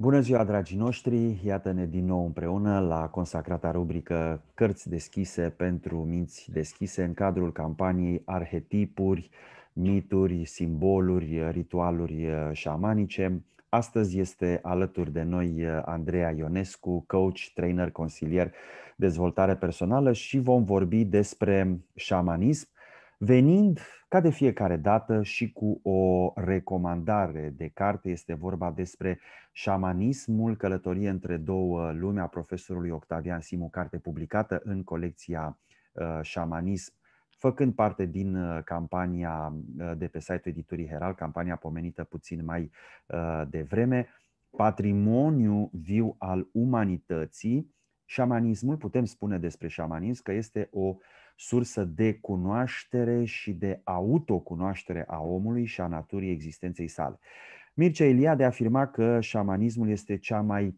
Bună ziua, dragii noștri! Iată-ne din nou împreună la consacrata rubrică Cărți deschise pentru minți deschise în cadrul campaniei Arhetipuri, mituri, simboluri, ritualuri eh, șamanice. Astăzi este alături de noi eh, Andreea Ionescu, coach, trainer, consilier, dezvoltare personală și vom vorbi despre șamanism, Venind, ca de fiecare dată, și cu o recomandare de carte, este vorba despre șamanismul, călătorie între două lumi a profesorului Octavian Simu, carte publicată în colecția uh, Șamanism, făcând parte din uh, campania uh, de pe site-ul editurii Herald, campania pomenită puțin mai devreme, patrimoniu viu al umanității, șamanismul, putem spune despre șamanism că este o uh, sursă de cunoaștere și de autocunoaștere a omului și a naturii existenței sale. Mircea Eliade afirma că șamanismul este cea mai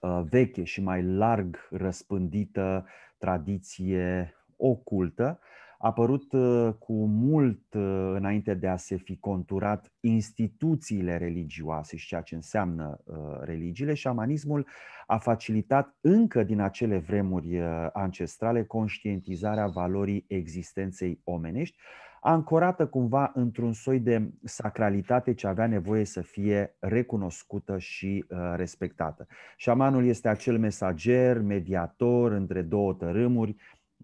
uh, veche și mai larg răspândită tradiție ocultă, apărut uh, cu mult uh, înainte de a se fi conturat instituțiile religioase și ceea ce înseamnă uh, religiile, șamanismul a facilitat încă din acele vremuri ancestrale conștientizarea valorii existenței omenești, ancorată cumva într-un soi de sacralitate ce avea nevoie să fie recunoscută și respectată. Șamanul este acel mesager, mediator între două tărâmuri,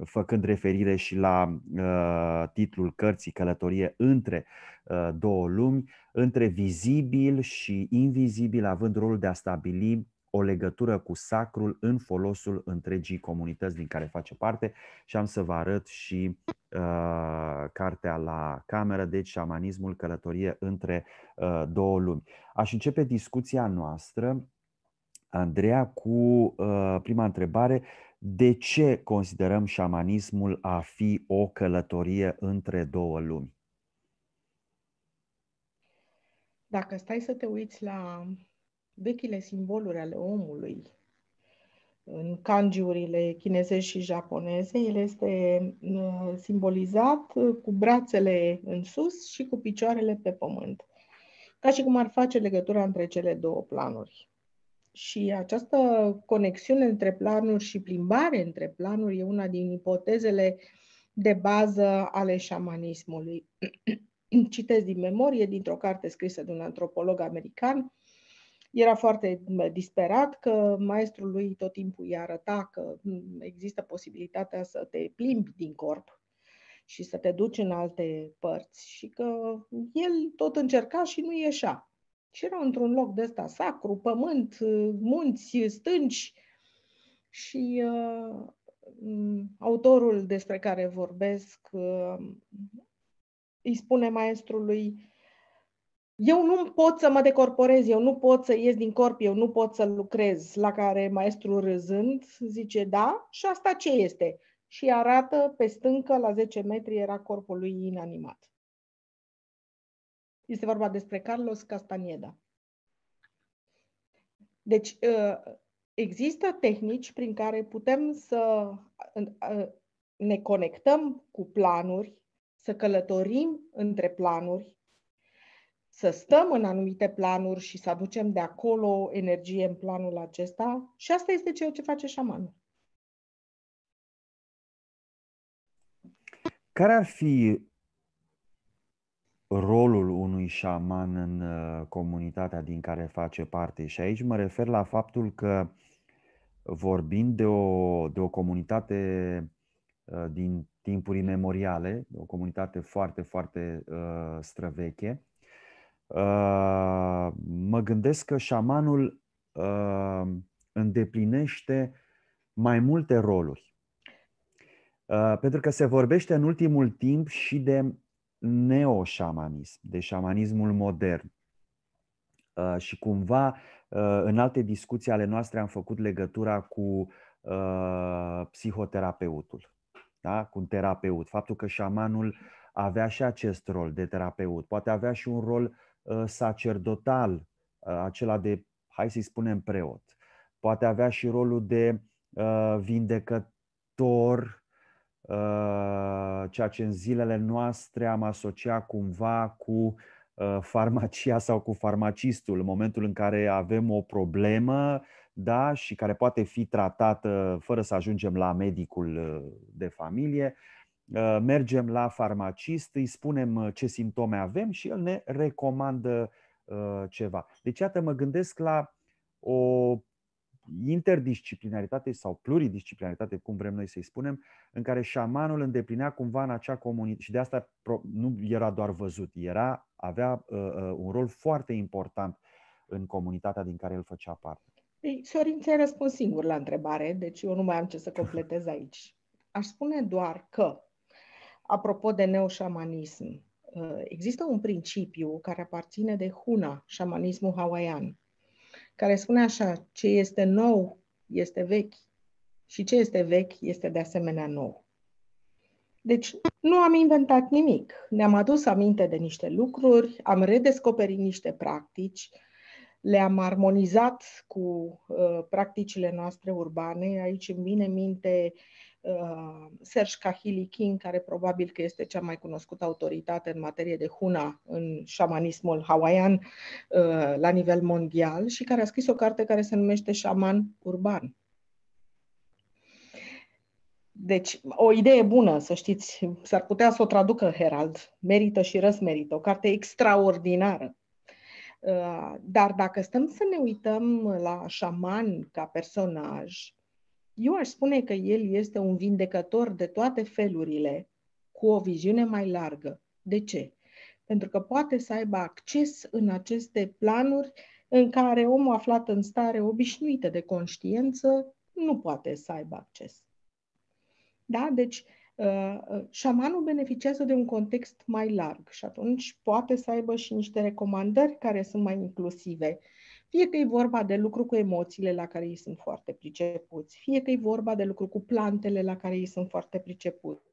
făcând referire și la uh, titlul cărții Călătorie între uh, două lumi, între vizibil și invizibil, având rolul de a stabili o legătură cu sacrul în folosul întregii comunități din care face parte și am să vă arăt și uh, cartea la cameră, deci șamanismul călătorie între uh, două lumi. Aș începe discuția noastră, Andreea, cu uh, prima întrebare. Uh, de ce considerăm șamanismul a fi o călătorie între două lumi? Dacă stai să te uiți la vechile simboluri ale omului, în kanjiurile chinezești și japoneze, el este uh, simbolizat uh, cu brațele în sus și cu picioarele pe pământ, ca și cum ar face legătura între cele două planuri. Și această conexiune între planuri și plimbare între planuri e una din ipotezele de bază ale șamanismului. Citez din memorie, dintr-o carte scrisă de un antropolog american. Era foarte disperat că maestrul lui tot timpul îi arăta că mm, există posibilitatea să te plimbi din corp și să te duci în alte părți și că el tot încerca și nu ieșea. Și erau într-un loc de ăsta sacru, pământ, ă, munți, stânci. Și uh, autorul despre care vorbesc uh, îi spune maestrului, eu nu pot să mă decorporez, eu nu pot să ies din corp, eu nu pot să lucrez. La care maestrul râzând zice, da, și asta ce este? Și arată pe stâncă, la 10 metri, era corpul lui inanimat. Este vorba despre Carlos Castaneda. Deci, ă, există tehnici prin care putem să ă, ne conectăm cu planuri, să călătorim între planuri, să stăm în anumite planuri și să aducem de acolo energie în planul acesta. Și asta este ceea ce face șamanul. Care ar fi rolul unui șaman în uh, comunitatea din care face parte. Și aici mă refer la faptul că vorbind de o, de o comunitate uh, din timpuri memoriale, o comunitate foarte, foarte uh, străveche, mă gândesc că șamanul îndeplinește mai multe roluri. pentru că se vorbește în ultimul timp și de neoșamanism, de șamanismul modern. Uh, și cumva, uh, în alte discuții ale noastre am făcut legătura cu uh, psihoterapeutul, da? cu un terapeut. Faptul că șamanul avea și acest rol de terapeut, poate avea și un rol sacerdotal, acela de, hai să-i spunem, preot. Poate avea și rolul de vindecător Uh, ceea ce în zilele noastre am asociat cumva cu uh, farmacia sau cu farmacistul, în momentul în care avem o problemă, da, și care poate fi tratată fără să ajungem la medicul uh, de familie, mergem la farmacist, îi spunem ce simptome avem și el ne recomandă ceva. Deci, iată, mă gândesc la o interdisciplinaritate sau pluridisciplinaritate, cum vrem noi să-i spunem, în care șamanul îndeplinea cumva în acea comunitate și de asta nu era doar văzut, era, avea uh, uh, un rol foarte important în comunitatea din care el făcea parte. Ei, Sorin, ți-ai răspuns singur la întrebare, deci eu nu mai am ce să completez aici. Aș spune doar că, apropo de neoșamanism, uh, există un principiu care aparține de Huna, șamanismul hawaian, care spune așa, ce este nou este vechi și ce este vechi este de asemenea nou. Deci nu am inventat nimic. Ne-am adus aminte de niște lucruri, am redescoperit niște practici, le-am armonizat cu uh, practicile noastre urbane. Aici îmi vine minte uh, Uh, Serge Cahili King, care probabil că este cea mai cunoscută autoritate în materie de huna în șamanismul hawaian uh, la nivel mondial și care a scris o carte care se numește Șaman Urban. Deci, o idee bună, să știți, s-ar putea să o traducă Herald, merită și răsmerită, o carte extraordinară. Uh, dar dacă stăm să ne uităm la șaman ca personaj, eu aș spune că el este un vindecător de toate felurile, cu o viziune mai largă. De ce? Pentru că poate să aibă acces în aceste planuri în care omul aflat în stare obișnuită de conștiență nu poate să aibă acces. Da? Deci, uh, uh, șamanul beneficiază de un context mai larg și atunci poate să aibă și niște recomandări care sunt mai inclusive fie că e vorba de lucru cu emoțiile la care ei sunt foarte pricepuți, fie că e vorba de lucru cu plantele la care ei sunt foarte pricepuți,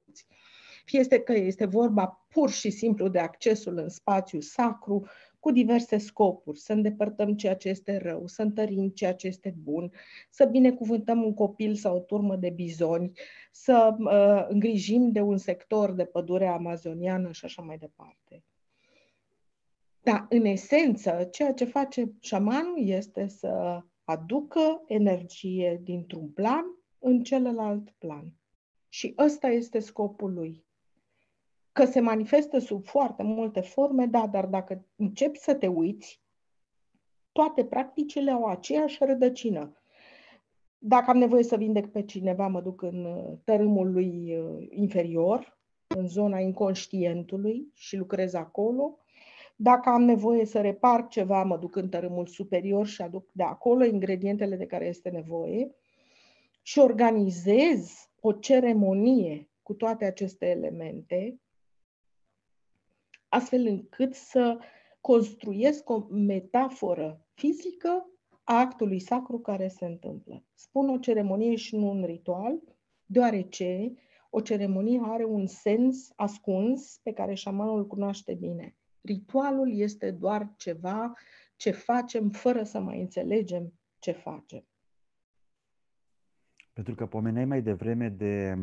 fie este că este vorba pur și simplu de accesul în spațiu sacru, cu diverse scopuri, să îndepărtăm ceea ce este rău, să întărim ceea ce este bun, să binecuvântăm un copil sau o turmă de bizoni, să uh, îngrijim de un sector de pădure amazoniană și așa mai departe. Dar, în esență, ceea ce face șamanul este să aducă energie dintr-un plan în celălalt plan. Și ăsta este scopul lui. Că se manifestă sub foarte multe forme, da, dar dacă începi să te uiți, toate practicile au aceeași rădăcină. Dacă am nevoie să vindec pe cineva, mă duc în uh, tărâmul lui uh, inferior, în zona inconștientului și lucrez acolo. Dacă am nevoie să repar ceva, mă duc în tărâmul superior și aduc de acolo ingredientele de care este nevoie și organizez o ceremonie cu toate aceste elemente, astfel încât să construiesc o metaforă fizică a actului sacru care se întâmplă. Spun o ceremonie și nu un ritual, deoarece o ceremonie are un sens ascuns pe care șamanul îl cunoaște bine. Ritualul este doar ceva ce facem fără să mai înțelegem ce facem. Pentru că pomeneai mai devreme de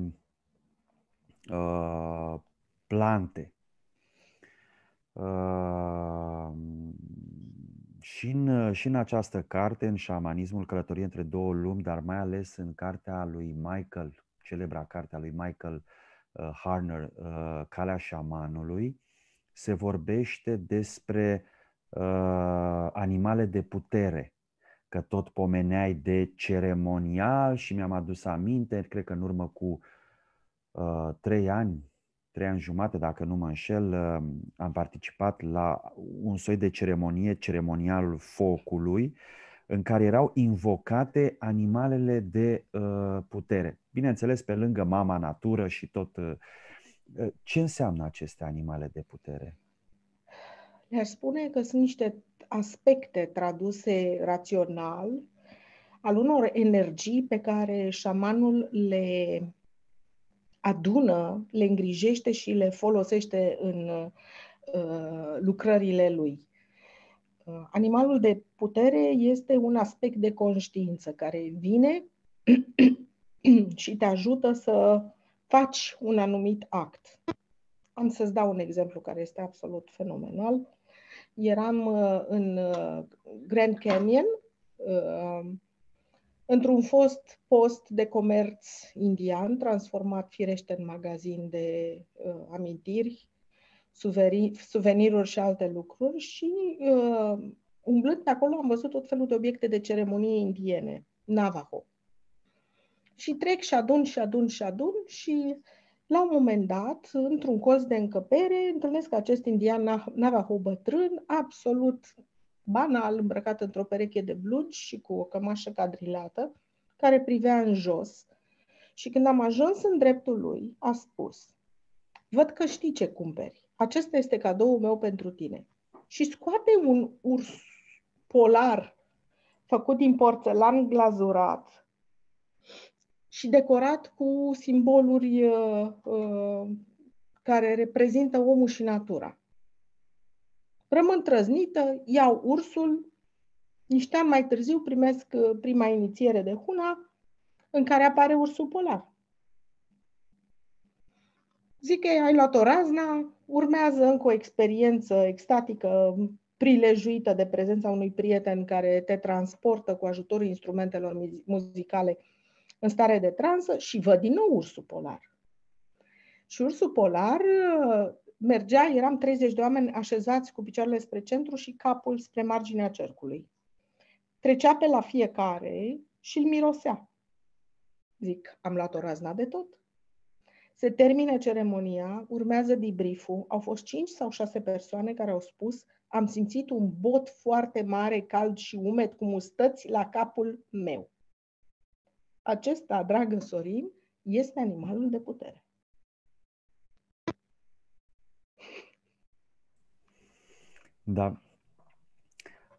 uh, plante. Uh, și, în, și în această carte, în șamanismul călătorie între două lumi, dar mai ales în cartea lui Michael, celebra cartea lui Michael uh, Harner, uh, Calea șamanului, se vorbește despre uh, animale de putere, că tot pomeneai de ceremonial și mi-am adus aminte, cred că în urmă cu uh, trei ani, trei ani jumate, dacă nu mă înșel, uh, am participat la un soi de ceremonie, ceremonialul focului, în care erau invocate animalele de uh, putere. Bineînțeles, pe lângă mama natură și tot uh, Ă, ce înseamnă aceste animale de putere? Le-aș spune că sunt niște aspecte traduse rațional al unor energii pe care șamanul le adună, le îngrijește și le folosește în uh, lucrările lui. Ă, animalul de putere este un aspect de conștiință care vine și te ajută să faci un anumit act. Am să-ți dau un exemplu care este absolut fenomenal. Eram uh, în uh, Grand Canyon, uh, într-un fost post de comerț indian, transformat firește în magazin de amintiri, suveniruri și alte lucruri și umblând pe acolo am văzut tot felul de obiecte de ceremonie indiene, Navajo și trec și adun și adun și adun și la un moment dat, într-un colț de încăpere, întâlnesc acest indian Navajo bătrân, absolut banal, îmbrăcat într-o pereche de blugi și cu o cămașă cadrilată, care privea în jos. Și când am ajuns în dreptul lui, a spus, văd că știi ce cumperi. Acesta este cadoul meu pentru tine. Și scoate un urs polar făcut din porțelan glazurat, și decorat cu simboluri uh, uh, care reprezintă omul și natura. Rămân trăznită, iau ursul, niște ani mai târziu primesc uh, prima inițiere de Huna, în care apare ursul polar. Zic că ai luat o razna, urmează încă o experiență extatică prilejuită de prezența unui prieten care te transportă cu ajutorul instrumentelor muzicale în stare de transă și văd din nou ursul polar. Și ursul polar uh, mergea, eram 30 de oameni așezați cu picioarele spre centru și capul spre marginea cercului. Trecea pe la fiecare și îl mirosea. Zic, am luat o razna de tot. Se termină ceremonia, urmează debrief-ul. Au fost 5 sau 6 persoane care au spus am simțit un bot foarte mare, cald și umed, cu mustăți la capul meu acesta, dragă Sorin, este animalul de putere. Da.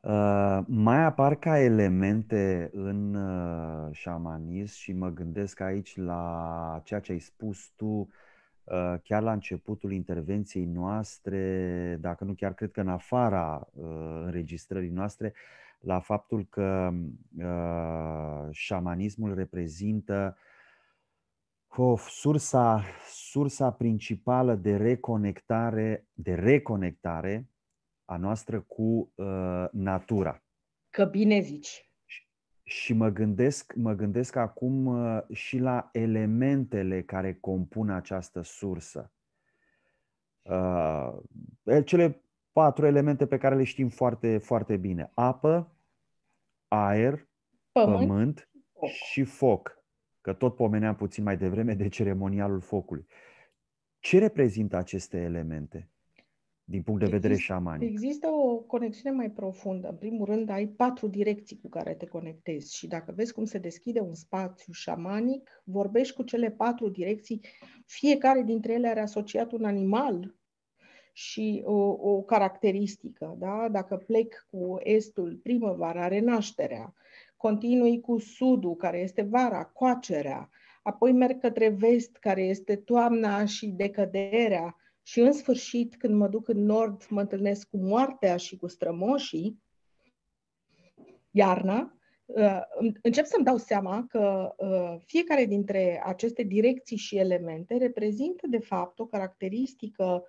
Uh, mai apar ca elemente în uh, șamanism și mă gândesc aici la ceea ce ai spus tu uh, chiar la începutul intervenției noastre, dacă nu chiar cred că în afara uh, înregistrării noastre, uh, la faptul că uh, șamanismul reprezintă of, sursa, sursa principală de reconectare, de reconectare a noastră cu uh, natura. Că bine zici. Și mă gândesc, mă gândesc acum uh, și la elementele care compun această sursă. Uh, cele patru elemente pe care le știm foarte, foarte bine. Apă, aer, pământ, pământ foc. și foc. Că tot pomeneam puțin mai devreme de ceremonialul focului. Ce reprezintă aceste elemente din punct de vedere există, șamanic? Există o conexiune mai profundă. În primul rând, ai patru direcții cu care te conectezi și dacă vezi cum se deschide un spațiu șamanic, vorbești cu cele patru direcții. Fiecare dintre ele are asociat un animal și o, o caracteristică. Da? Dacă plec cu estul, primăvara, renașterea, continui cu sudul, care este vara, coacerea, apoi merg către vest, care este toamna și decăderea, și în sfârșit, când mă duc în nord, mă întâlnesc cu moartea și cu strămoșii, iarna, uh, încep să-mi dau seama că uh, fiecare dintre aceste direcții și elemente reprezintă, de fapt, o caracteristică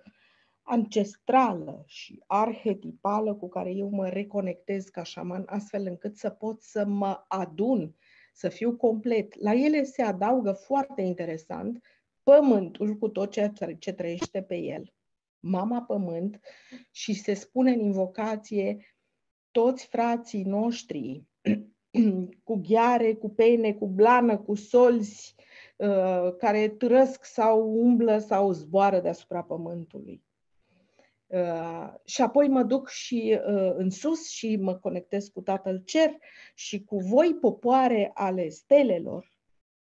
ancestrală și arhetipală cu care eu mă reconectez ca șaman, astfel încât să pot să mă adun, să fiu complet. La ele se adaugă foarte interesant pământul cu tot ceea ce trăiește pe el. Mama pământ și se spune în invocație toți frații noștri cu ghiare, cu pene, cu blană, cu solzi, uh, care trăsc sau umblă sau zboară deasupra pământului. Uh, și apoi mă duc și uh, în sus și mă conectez cu Tatăl Cer și cu voi, popoare ale stelelor,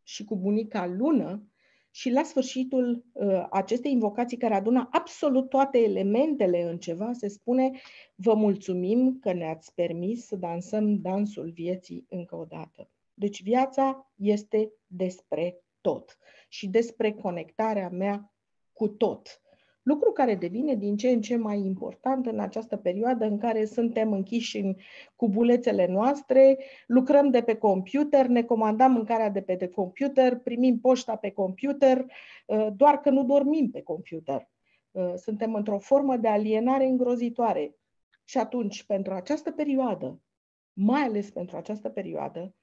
și cu bunica Lună. Și la sfârșitul uh, acestei invocații, care adună absolut toate elementele în ceva, se spune: Vă mulțumim că ne-ați permis să dansăm dansul vieții încă o dată. Deci, viața este despre tot și despre conectarea mea cu tot Lucru care devine din ce în ce mai important în această perioadă în care suntem închiși în cubulețele noastre, lucrăm de pe computer, ne comandăm mâncarea de pe de computer, primim poșta pe computer, uh, doar că nu dormim pe computer. Uh, suntem într-o formă de alienare îngrozitoare. Și atunci, pentru această perioadă, mai ales pentru această perioadă,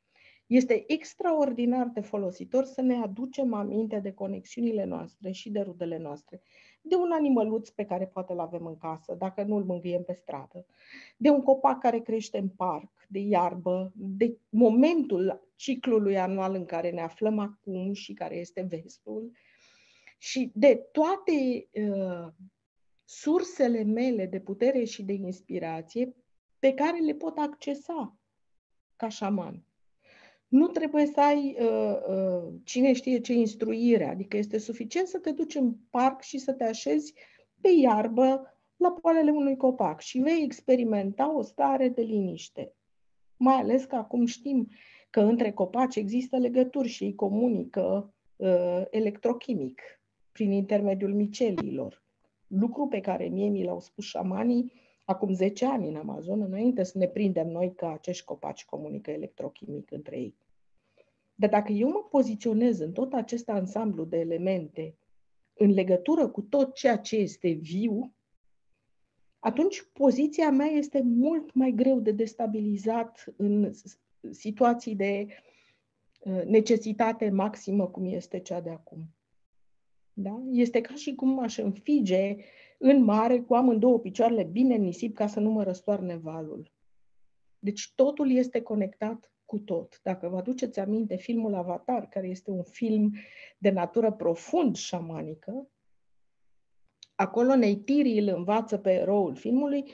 este extraordinar de folositor să ne aducem aminte de conexiunile noastre și de rudele noastre, de un animăluț pe care poate îl avem în casă, dacă nu îl mângâiem pe stradă, de un copac care crește în parc, de iarbă, de momentul ciclului anual în care ne aflăm acum și care este vestul, și de toate uh, sursele mele de putere și de inspirație pe care le pot accesa ca șaman. Nu trebuie să ai uh, uh, cine știe ce instruire, adică este suficient să te duci în parc și să te așezi pe iarbă la poalele unui copac și vei experimenta o stare de liniște. Mai ales că acum știm că între copaci există legături și ei comunică uh, electrochimic prin intermediul micelilor, Lucru pe care mie mi l-au spus șamanii acum 10 ani în Amazon, înainte să ne prindem noi că acești copaci comunică electrochimic între ei. Dar dacă eu mă poziționez în tot acest ansamblu de elemente în legătură cu tot ceea ce este viu, atunci poziția mea este mult mai greu de destabilizat în situații de uh, necesitate maximă cum este cea de acum. Da? Este ca și cum aș înfige în mare, cu amândouă picioarele bine în nisip, ca să nu mă răstoarne valul. Deci totul este conectat cu tot. Dacă vă aduceți aminte, filmul Avatar, care este un film de natură profund șamanică, acolo neitirii îl învață pe eroul filmului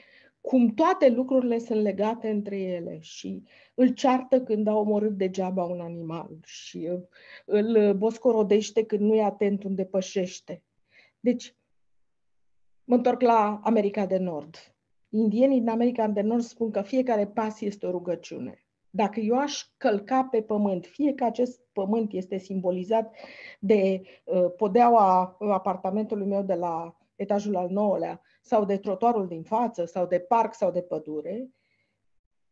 cum toate lucrurile sunt legate între ele și îl ceartă când a omorât degeaba un animal și îl boscorodește când nu e atent unde pășește. Deci, Mă întorc la America de Nord. Indienii din America de Nord spun că fiecare pas este o rugăciune. Dacă eu aș călca pe pământ, fie că acest pământ este simbolizat de uh, podeaua apartamentului meu de la etajul al nouălea, sau de trotuarul din față, sau de parc, sau de pădure,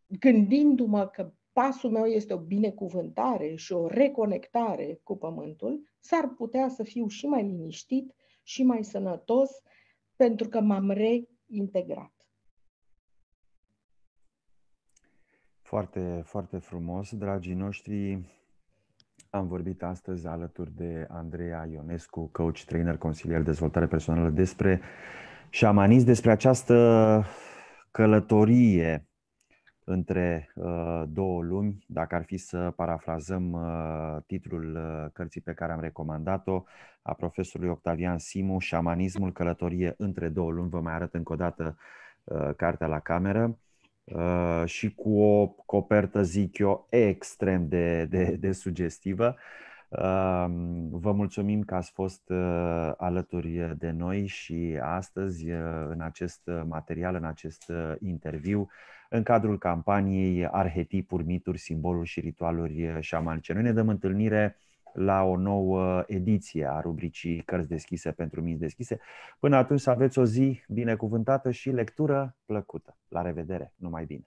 gândindu-mă că pasul meu este o binecuvântare și o reconectare cu pământul, s-ar putea să fiu și mai liniștit, și mai sănătos, pentru că m-am reintegrat. Foarte, foarte frumos, dragii noștri. Am vorbit astăzi alături de Andreea Ionescu, coach, trainer, consilier de dezvoltare personală despre șamanism, despre această călătorie între uh, două lumi, dacă ar fi să parafrazăm uh, titlul uh, cărții pe care am recomandat-o, a profesorului Octavian Simu, Șamanismul, călătorie între două lumi. Vă mai arăt încă o dată cartea la cameră și cu o copertă, zic eu, extrem de, de, de sugestivă. Vă mulțumim că ați fost alături de noi și astăzi în acest material, în acest interviu în cadrul campaniei Arhetipuri, mituri, simboluri și ritualuri eh, șamanice. Noi ne dăm întâlnire la o nouă ediție a rubricii Cărți deschise pentru minți deschise. Până atunci să aveți o zi binecuvântată și lectură plăcută. La revedere, numai bine!